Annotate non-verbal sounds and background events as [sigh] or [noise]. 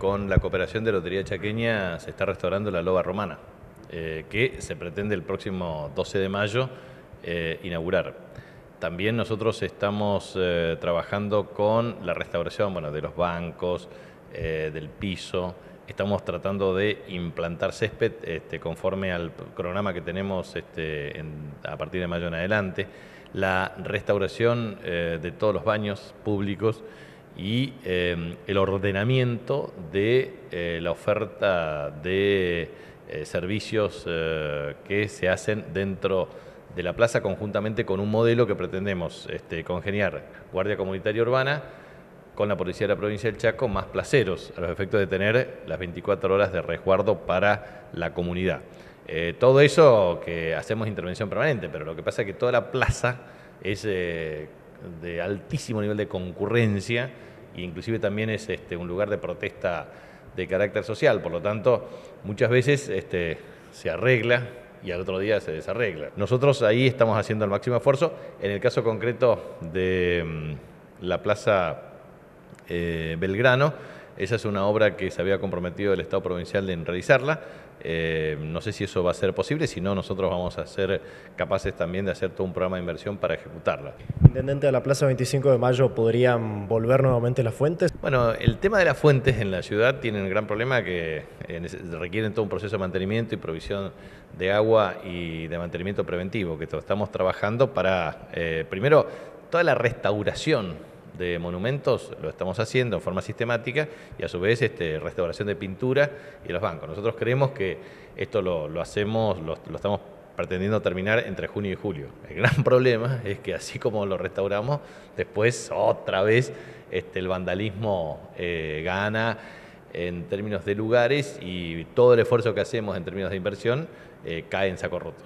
con la cooperación de Lotería Chaqueña se está restaurando la loba romana, eh, que se pretende el próximo 12 de mayo eh, inaugurar. También nosotros estamos eh, trabajando con la restauración bueno, de los bancos, del piso. Estamos tratando de implantar césped este, conforme al cronograma que tenemos este, a partir de mayo en adelante. La restauración de todos los baños públicos y em, el ordenamiento de eh, la oferta de eh, servicios eh, que se hacen dentro de la plaza conjuntamente con un modelo que pretendemos este, congeniar Guardia Comunitaria Urbana con la Policía de la Provincia del Chaco, más placeros a los efectos de tener las 24 horas de resguardo para la comunidad. todo eso que hacemos intervención permanente, pero lo que pasa es que toda la plaza es de altísimo nivel de concurrencia e inclusive también es este, un lugar de protesta de carácter social. Por lo tanto, muchas veces este, se arregla y al otro día se desarregla. Nosotros ahí estamos haciendo el máximo esfuerzo. En el caso concreto de mm, la Plaza eh, Belgrano, esa es una obra que se había comprometido el Estado provincial en realizarla. Eh, no sé si eso va a ser posible, si no, nosotros vamos a ser capaces también de hacer todo un programa de inversión para ejecutarla. Intendente, de la Plaza 25 de Mayo, ¿podrían volver nuevamente las fuentes? Bueno, el tema de las fuentes en la ciudad tiene un gran problema que eh, requieren todo un proceso de mantenimiento y provisión de agua y de mantenimiento preventivo, que estamos trabajando para, eh, primero, toda la restauración de monumentos lo estamos haciendo en forma sistemática y a su vez este, restauración de pintura y los bancos. Nosotros creemos que esto lo, hacemos, lo, estamos pretendiendo terminar entre junio y julio. El gran [laughs] problema es que así como lo restauramos, después otra vez este, el vandalismo eh, gana en términos de lugares y todo el esfuerzo que hacemos en términos de inversión eh, cae en saco roto.